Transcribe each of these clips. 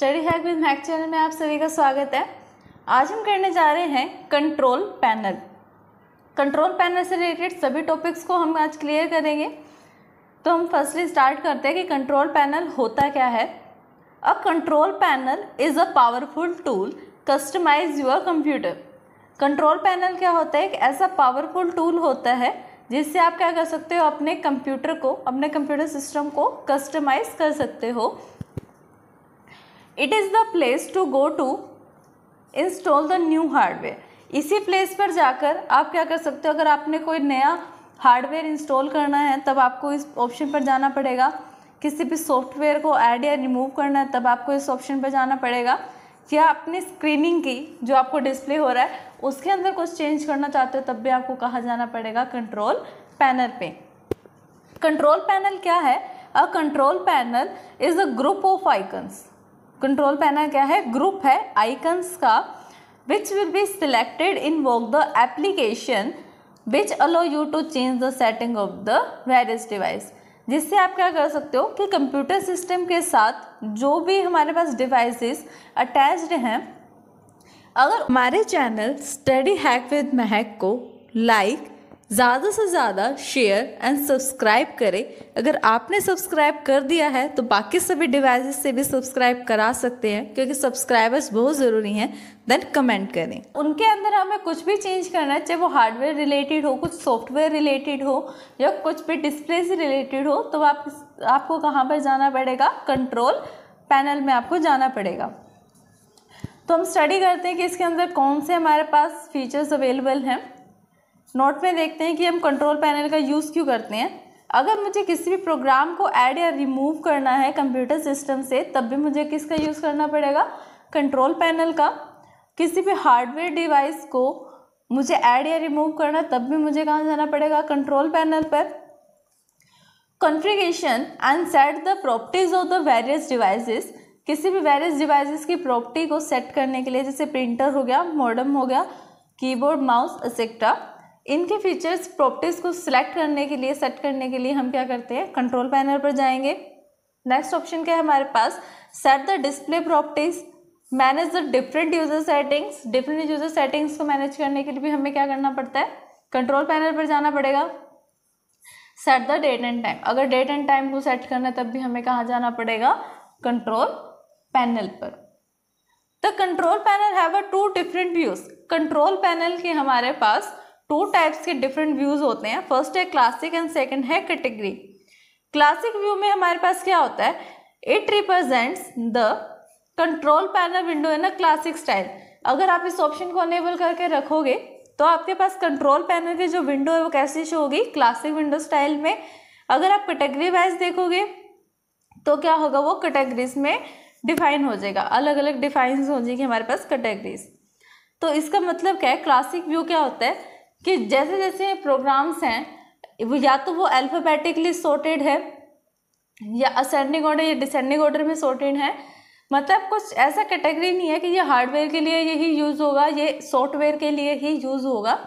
Study hack with Mac channel में आप सभी का स्वागत है आज हम करने जा रहे हैं कंट्रोल पैनल कंट्रोल पैनल से रिलेटेड सभी टॉपिक्स को हम आज क्लियर करेंगे तो हम फर्स्टली स्टार्ट करते हैं कि कंट्रोल पैनल होता क्या है a control panel is a powerful tool customise your computer control panel क्या होता है एक ऐसा पावरफुल टूल होता है जिससे आप क्या कर सकते हो अपने कंप्यूटर को अपने कंप्यूटर सिस्टम को कस्टमाइज़ कर सकते हो it is the place to go to install the new hardware इसी प्लेस पर जाकर आप क्या कर सकते हो अगर आपने कोई नया हार्डवेयर इंस्टॉल करना है तब आपको इस ऑप्शन पर जाना पड़ेगा किसी भी सॉफ्टवेयर को ऐड या रिमूव करना है तब आपको इस ऑप्शन पर जाना पड़ेगा या अपनी स्क्रीनिंग की जो आपको डिस्प्ले हो रहा है उसके अंदर कुछ चेंज करना चाहते हो तब भी आपको कहाँ जाना पड़ेगा कंट्रोल पैनल पे कंट्रोल पैनल क्या है a control panel is a group of icons control panel क्या है ग्रुप है आइकन्स का which will be selected invoke the application which allow you to change the setting of the various device जिससे आप क्या कर सकते हो कि कंप्यूटर सिस्टम के साथ जो भी हमारे पास डिवाइसेस अटैच्ड हैं अगर हमारे channel study hack with Mahak को लाइक ज़्यादा से ज़्यादा शेयर एंड सब्सक्राइब करें अगर आपने सब्सक्राइब कर दिया है तो बाकी सभी डिवाइसेस से भी सब्सक्राइब करा सकते हैं क्योंकि सब्सक्राइबर्स बहुत ज़रूरी हैं देन कमेंट करें उनके अंदर हमें कुछ भी चेंज करना है चाहे वो हार्डवेयर रिलेटेड हो कुछ सॉफ्टवेयर रिलेटेड हो या कुछ भी डिस्प्ले से रिलेटेड हो तो आप आपको कहाँ पर जाना पड़ेगा कंट्रोल पैनल में आपको जाना पड़ेगा तो हम स्टडी करते हैं कि इसके अंदर कौन से हमारे पास फीचर्स अवेलेबल हैं नोट में देखते हैं कि हम कंट्रोल पैनल का यूज़ क्यों करते हैं अगर मुझे किसी भी प्रोग्राम को ऐड या रिमूव करना है कंप्यूटर सिस्टम से तब भी मुझे किसका यूज़ करना पड़ेगा कंट्रोल पैनल का किसी भी हार्डवेयर डिवाइस को मुझे ऐड या रिमूव करना तब भी मुझे कहाँ जाना पड़ेगा कंट्रोल पैनल पर configuration and set the properties of the various devices किसी भी वेरियस डिवाइसेस की प्रॉपर्टी को सेट करने के लिए जैसे प्रिंटर हो गया मॉडम हो गया कीबोर्ड माउस एक्सेट्रा इनके फीचर्स प्रॉपर्टीज़ को सिलेक्ट करने के लिए सेट करने के लिए हम क्या करते हैं कंट्रोल पैनल पर जाएंगे नेक्स्ट ऑप्शन क्या है हमारे पास set the display properties manage the different user settings different user settings को मैनेज करने के लिए भी हमें क्या करना पड़ता है कंट्रोल पैनल पर जाना पड़ेगा set the date and time अगर डेट एंड टाइम को सेट करना है तब भी हमें कहाँ जाना पड़ेगा कंट्रोल पैनल पर the control panel have a two different views control panel के हमारे पास टू टाइप्स के डिफरेंट व्यूज़ होते हैं फर्स्ट है क्लासिक एंड सेकेंड है कैटेगरी क्लासिक व्यू में हमारे पास क्या होता है it represents the control panel window in a classic style अगर आप इस ऑप्शन को अनेबल करके रखोगे तो आपके पास कंट्रोल पैनल की जो विंडो है वो कैसी शो होगी क्लासिक विंडो स्टाइल में अगर आप कैटेगरी वाइज देखोगे तो क्या होगा वो कैटेगरीज में डिफाइन हो जाएगा अलग अलग डिफाइन हो जाएगी हमारे पास कैटेगरीज तो इसका मतलब क्या है क्लासिक व्यू क्या होता है कि जैसे जैसे प्रोग्राम्स हैं वो या तो वो अल्फ़ाबेटिकली सोटेड है या असेंडिंग ऑर्डर या डिसेंडिंग ऑर्डर में सोटेड है मतलब कुछ ऐसा कैटेगरी नहीं है कि ये हार्डवेयर के लिए यही यूज़ होगा ये सॉफ्टवेयर के लिए ही यूज़ होगा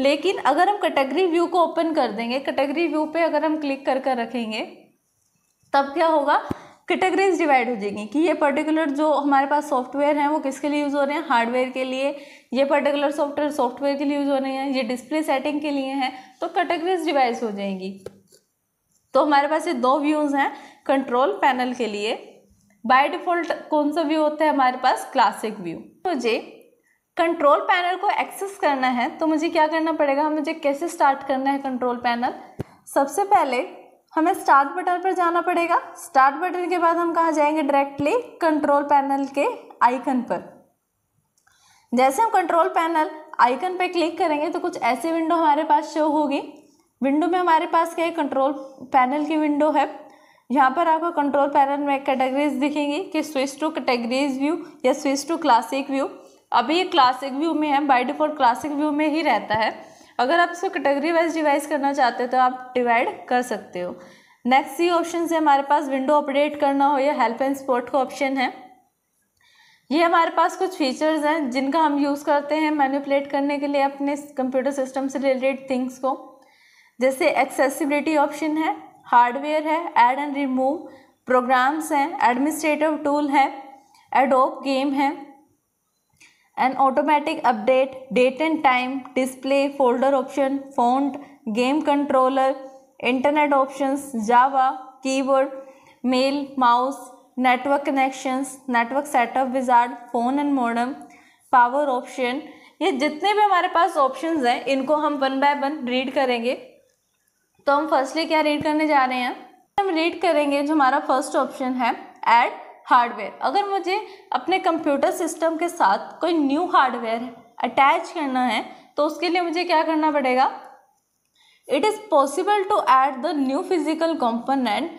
लेकिन अगर हम कैटेगरी व्यू को ओपन कर देंगे कैटेगरी व्यू पे अगर हम क्लिक कर कर रखेंगे तब क्या होगा कैटेगरीज डिवाइड हो जाएंगी कि ये पर्टिकुलर जो हमारे पास सॉफ्टवेयर हैं वो किसके लिए यूज़ हो रहे हैं हार्डवेयर के लिए ये पर्टिकुलर सॉफ्टवेयर सॉफ्टवेयर के लिए यूज़ हो रहे हैं ये डिस्प्ले सेटिंग के लिए हैं तो कैटेगरीज डिवाइस हो जाएंगी तो हमारे पास ये दो व्यूज़ हैं कंट्रोल पैनल के लिए बाय डिफ़ॉल्ट कौन सा व्यू होता है हमारे पास क्लासिक व्यू तो मुझे कंट्रोल पैनल को एक्सेस करना है तो मुझे क्या करना पड़ेगा मुझे कैसे स्टार्ट करना है कंट्रोल पैनल सबसे पहले हमें स्टार्ट बटन पर जाना पड़ेगा स्टार्ट बटन के बाद हम कहाँ जाएंगे डायरेक्टली कंट्रोल पैनल के आइकन पर जैसे हम कंट्रोल पैनल आइकन पर क्लिक करेंगे तो कुछ ऐसे विंडो हमारे पास शो होगी विंडो में हमारे पास क्या है कंट्रोल पैनल की विंडो है यहाँ पर आपको कंट्रोल पैनल में कैटेगरीज दिखेंगी कि स्विच टू कैटेगरीज व्यू या स्विच टू क्लासिक व्यू अभी ये क्लासिक व्यू में है बाय डिफॉल्ट क्लासिक व्यू में ही रहता है अगर आप इसको कैटेगरी वाइज डिवाइस करना चाहते हो तो आप डिवाइड कर सकते हो नेक्स्ट सी ऑप्शन है हमारे पास विंडो अपडेट करना हो या हेल्प एंड सपोर्ट का ऑप्शन है ये हमारे पास कुछ फीचर्स हैं जिनका हम यूज़ करते हैं मैनिपुलेट करने के लिए अपने कंप्यूटर सिस्टम से रिलेटेड थिंग्स को जैसे एक्सेसिबिलिटी ऑप्शन है हार्डवेयर है ऐड एंड रिमूव प्रोग्राम्स हैं एडमिनिस्ट्रेटिव टूल है एडोप गेम है and automatic update date and time display folder option phone game controller internet option Java keyword mail mouse network connection network setup wizard phone and modem power option ये जितने भी हमारे पास option हैं इनको हम वन बाय वन रीड करेंगे तो हम फर्स्टली क्या रीड करने जा रहे हैं हम रीड करेंगे जो हमारा फर्स्ट ऑप्शन है एड हार्डवेयर अगर मुझे अपने कंप्यूटर सिस्टम के साथ कोई न्यू हार्डवेयर अटैच करना है तो उसके लिए मुझे क्या करना पड़ेगा it is possible to add the new physical component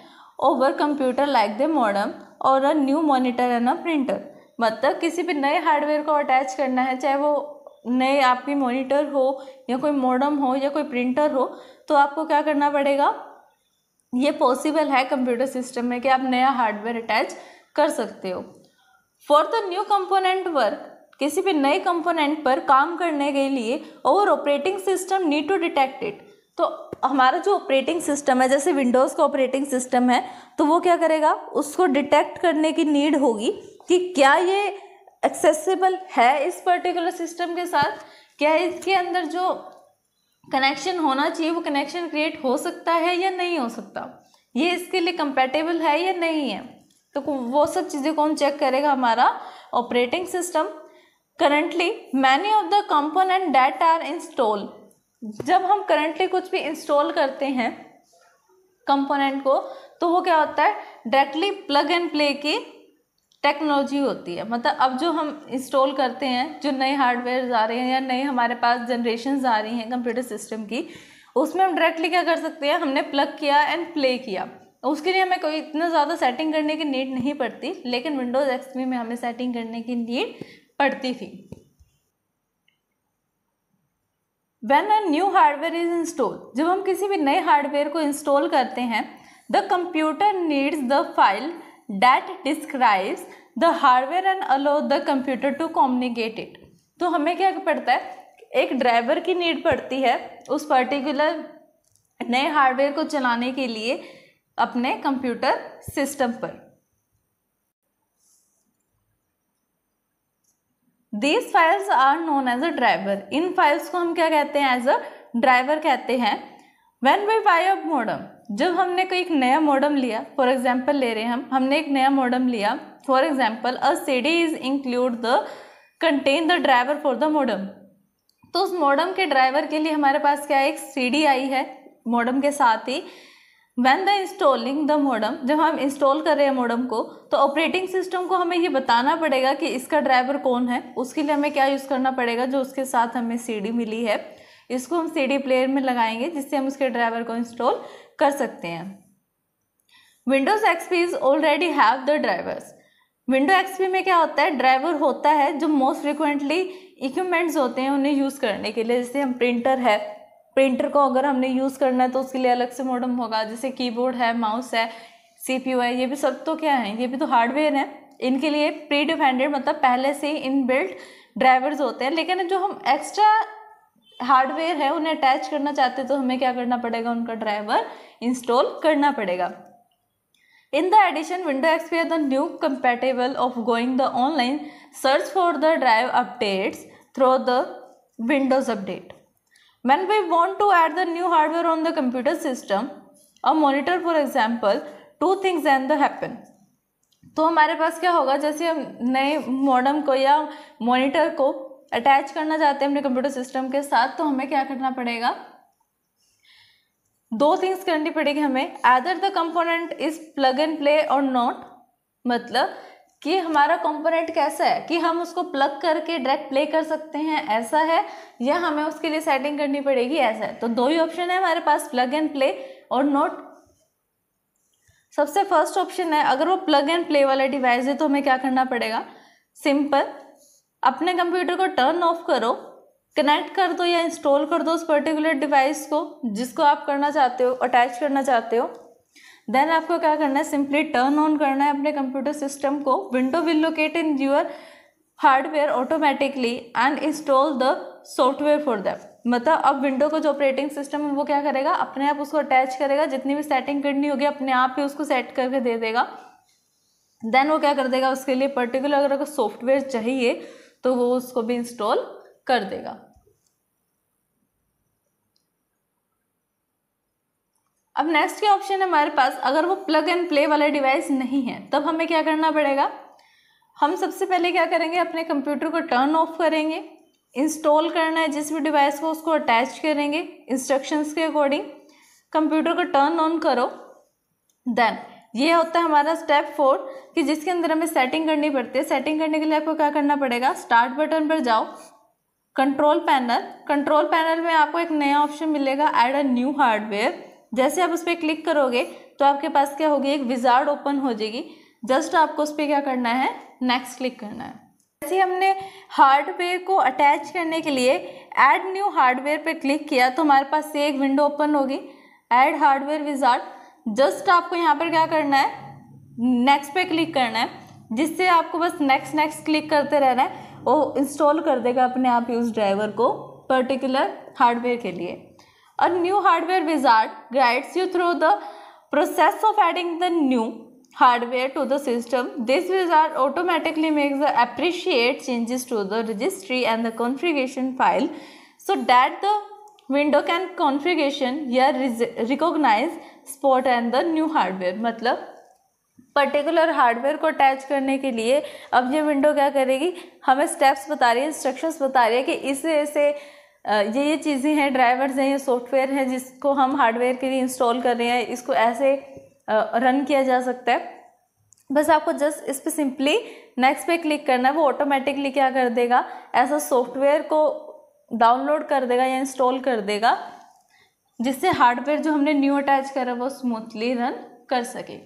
over computer like the modem और a new monitor and a printer मतलब किसी भी नए हार्डवेयर को अटैच करना है चाहे वो नए आपकी मॉनिटर हो या कोई मॉडर्म हो या कोई प्रिंटर हो तो आपको क्या करना पड़ेगा ये पॉसिबल है कंप्यूटर सिस्टम में कि आप नया हार्डवेयर अटैच कर सकते हो for the new component work किसी भी नए कंपोनेंट पर काम करने के लिए और operating system need to detect it तो हमारा जो ऑपरेटिंग सिस्टम है जैसे विंडोज़ का ऑपरेटिंग सिस्टम है तो वो क्या करेगा उसको डिटेक्ट करने की नीड होगी कि क्या ये एक्सेसिबल है इस पर्टिकुलर सिस्टम के साथ क्या इसके अंदर जो कनेक्शन होना चाहिए वो कनेक्शन क्रिएट हो सकता है या नहीं हो सकता ये इसके लिए कंपेटेबल है या नहीं है तो वो सब चीज़ें कौन चेक करेगा हमारा operating system currently many of the component that are install जब हम करंटली कुछ भी इंस्टॉल करते हैं कंपोनेंट को तो वो क्या होता है डायरेक्टली प्लग एंड प्ले की टेक्नोलॉजी होती है मतलब अब जो हम इंस्टॉल करते हैं जो नए हार्डवेयर आ रहे हैं या नए हमारे पास जनरेशन आ रही हैं कंप्यूटर सिस्टम की उसमें हम डायरेक्टली क्या कर सकते हैं हमने प्लग किया एंड प्ले किया उसके लिए हमें कोई इतना ज़्यादा सेटिंग करने की नीड नहीं पड़ती लेकिन विंडोज़ एक्सपी में हमें सेटिंग करने की नीड पड़ती थी when a new hardware is install जब हम किसी भी नए हार्डवेयर को इंस्टॉल करते हैं the computer needs the file that describes the hardware and allow the computer to communicate it तो हमें क्या पड़ता है एक ड्राइवर की नीड पड़ती है उस पर्टिकुलर नए हार्डवेयर को चलाने के लिए अपने कंप्यूटर सिस्टम पर these files are known as a driver इन फाइल्स को हम क्या कहते हैं एज अ ड्राइवर कहते हैं when we buy a modem जब हमने कोई एक नया मॉडम लिया फॉर एग्जाम्पल ले रहे हैं हम हमने एक नया मॉडम लिया for example a C D is include the contain the driver for the modem तो उस मॉडम के ड्राइवर के लिए हमारे पास क्या है एक सी डी आई है मॉडम के साथ ही when the installing the modem जब हम इंस्टॉल कर रहे हैं मोडम को तो ऑपरेटिंग सिस्टम को हमें ये बताना पड़ेगा कि इसका ड्राइवर कौन है उसके लिए हमें क्या यूज़ करना पड़ेगा जो उसके साथ हमें सी मिली है इसको हम सी प्लेयर में लगाएंगे जिससे हम उसके ड्राइवर को इंस्टॉल कर सकते हैं Windows is already have the drivers window XP में क्या होता है ड्राइवर होता है जो मोस्ट फ्रिक्वेंटली इक्विपमेंट्स होते हैं उन्हें यूज़ करने के लिए जैसे हम प्रिंटर है प्रिंटर को अगर हमने यूज़ करना है तो उसके लिए अलग से मॉडम होगा जैसे कीबोर्ड है माउस है सीपीयू है ये भी सब तो क्या है ये भी तो हार्डवेयर है इनके लिए प्री डिफेंडेड मतलब पहले से ही इन बिल्ट ड्राइवर्स होते हैं लेकिन जो हम एक्स्ट्रा हार्डवेयर है उन्हें अटैच करना चाहते हैं तो हमें क्या करना पड़ेगा उनका ड्राइवर इंस्टॉल करना पड़ेगा the edition window X P are the new compatible of going the online search for the drive updates through the Windows update When we want to add the new hardware on the computer system, a monitor for example, two things and the happen. तो हमारे पास क्या होगा जैसे हम नए modem को या मॉनिटर को अटैच करना चाहते हैं अपने कंप्यूटर सिस्टम के साथ तो हमें क्या करना पड़ेगा दो थिंग्स करनी पड़ेगी हमें either the component is plug and play और नॉट मतलब कि हमारा कंपोनेंट कैसा है कि हम उसको प्लग करके डायरेक्ट प्ले कर सकते हैं ऐसा है या हमें उसके लिए सेटिंग करनी पड़ेगी ऐसा है तो दो ही ऑप्शन है हमारे पास प्लग एंड प्ले और नोट सबसे फर्स्ट ऑप्शन है अगर वो प्लग एंड प्ले वाला डिवाइस है तो हमें क्या करना पड़ेगा सिंपल अपने कंप्यूटर को टर्न ऑफ करो कनेक्ट कर दो या इंस्टॉल कर दो उस पर्टिकुलर डिवाइस को जिसको आप करना चाहते हो अटैच करना चाहते हो देन आपको क्या करना है सिंपली टर्न ऑन करना है अपने कंप्यूटर सिस्टम को window will locate in your hardware automatically and install the software for that मतलब अब विंडो का जो ऑपरेटिंग सिस्टम है वो क्या करेगा अपने आप उसको अटैच करेगा जितनी भी सेटिंग करनी होगी अपने आप ही उसको सेट करके दे देगा देन वो क्या कर देगा उसके लिए पर्टिकुलर अगर सॉफ्टवेयर चाहिए तो वो उसको भी इंस्टॉल कर देगा अब नेक्स्ट क्या ऑप्शन है हमारे पास अगर वो प्लग एंड प्ले वाला डिवाइस नहीं है तब हमें क्या करना पड़ेगा हम सबसे पहले क्या करेंगे अपने कंप्यूटर को टर्न ऑफ करेंगे इंस्टॉल करना है जिस भी डिवाइस को उसको अटैच करेंगे इंस्ट्रक्शंस के अकॉर्डिंग कंप्यूटर को टर्न ऑन करो देन ये होता है हमारा स्टेप फोर कि जिसके अंदर हमें सेटिंग करनी पड़ती है सेटिंग करने के लिए आपको क्या करना पड़ेगा स्टार्ट बटन पर जाओ कंट्रोल पैनल कंट्रोल पैनल में आपको एक नया ऑप्शन मिलेगा एड अ न्यू हार्डवेयर जैसे आप उस पर क्लिक करोगे तो आपके पास क्या होगी एक विजार्ड ओपन हो जाएगी जस्ट आपको उस पर क्या करना है नेक्स्ट क्लिक करना है जैसे हमने हार्डवेयर को अटैच करने के लिए ऐड न्यू हार्डवेयर पर क्लिक किया तो हमारे पास से एक विंडो ओपन होगी ऐड हार्डवेयर विजार्ड जस्ट आपको यहाँ पर क्या करना है नेक्स्ट पे क्लिक करना है जिससे आपको बस नेक्स्ट नेक्स्ट क्लिक करते रहना है वो इंस्टॉल कर देगा अपने आप यूज़ ड्राइवर को पर्टिकुलर हार्डवेयर के लिए a new hardware wizard guides you through the process of adding the new hardware to the system. This wizard automatically makes the appreciate changes to the registry and the configuration file so that the window can configuration here recognize spot and the new hardware matlab particular hardware को attach करने के लिए अब ये window क्या करेगी हमें steps बता रही है इंस्ट्रक्शंस बता रही है कि इसे ऐसे ये ये चीज़ें हैं ड्राइवर्स हैं ये सॉफ्टवेयर हैं जिसको हम हार्डवेयर के लिए इंस्टॉल कर रहे हैं इसको ऐसे रन किया जा सकता है बस आपको जस्ट इस पर सिंपली नेक्स्ट पे क्लिक करना है वो ऑटोमेटिकली क्या कर देगा ऐसा सॉफ्टवेयर को डाउनलोड कर देगा या इंस्टॉल कर देगा जिससे हार्डवेयर जो हमने न्यू अटैच करा वो स्मूथली रन कर सके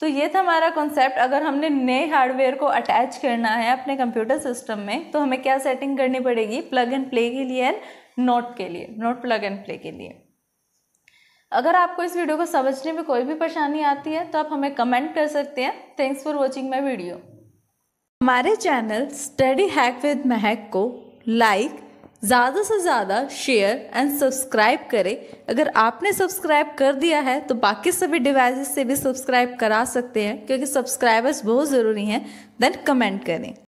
तो ये था हमारा कॉन्सेप्ट अगर हमने नए हार्डवेयर को अटैच करना है अपने कंप्यूटर सिस्टम में तो हमें क्या सेटिंग करनी पड़ेगी प्लग एंड प्ले के लिए एंड नोट के लिए नोट प्लग एंड प्ले के लिए अगर आपको इस वीडियो को समझने में कोई भी परेशानी आती है तो आप हमें कमेंट कर सकते हैं thanks for watching my video हमारे channel study hack with Mahak को लाइक ज़्यादा से ज़्यादा शेयर एंड सब्सक्राइब करें अगर आपने सब्सक्राइब कर दिया है तो बाकी सभी डिवाइसेस से भी सब्सक्राइब करा सकते हैं क्योंकि सब्सक्राइबर्स बहुत ज़रूरी हैं देन कमेंट करें